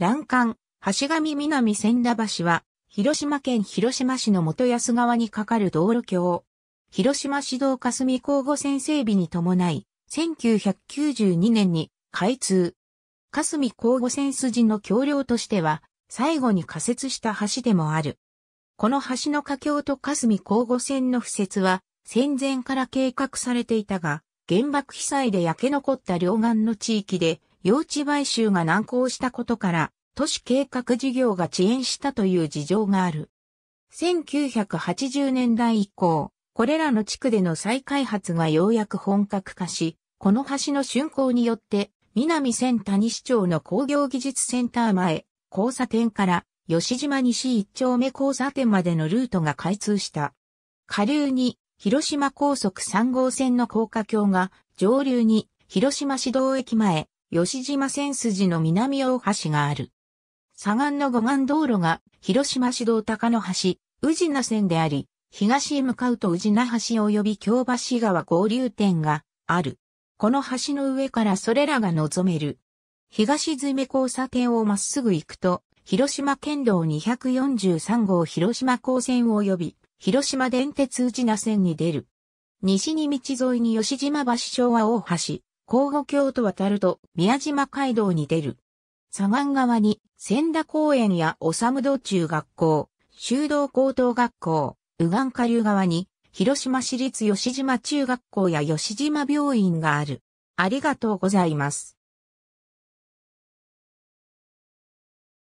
欄干、橋上南千田橋は、広島県広島市の元安川に架かる道路橋。広島市道霞交互線整備に伴い、1992年に開通。霞交互線筋の橋梁としては、最後に仮設した橋でもある。この橋の架橋と霞交互線の敷設は、戦前から計画されていたが、原爆被災で焼け残った両岸の地域で、用地買収が難航したことから、都市計画事業が遅延したという事情がある。1980年代以降、これらの地区での再開発がようやく本格化し、この橋の竣工によって、南千谷市町の工業技術センター前、交差点から吉島西一丁目交差点までのルートが開通した。下流に広島高速3号線の高架橋が、上流に広島市道駅前、吉島線筋の南大橋がある。左岸の護岸道路が広島市道高野橋、宇品線であり、東へ向かうと宇品橋及び京橋川合流点がある。この橋の上からそれらが望める。東詰交差点をまっすぐ行くと、広島県道243号広島高線及び広島電鉄宇品線に出る。西に道沿いに吉島橋昭和大橋、甲互峡と渡ると宮島街道に出る。左岸側に千田公園や修道中学校、修道高等学校、右岸下流側に広島市立吉島中学校や吉島病院がある。ありがとうございます。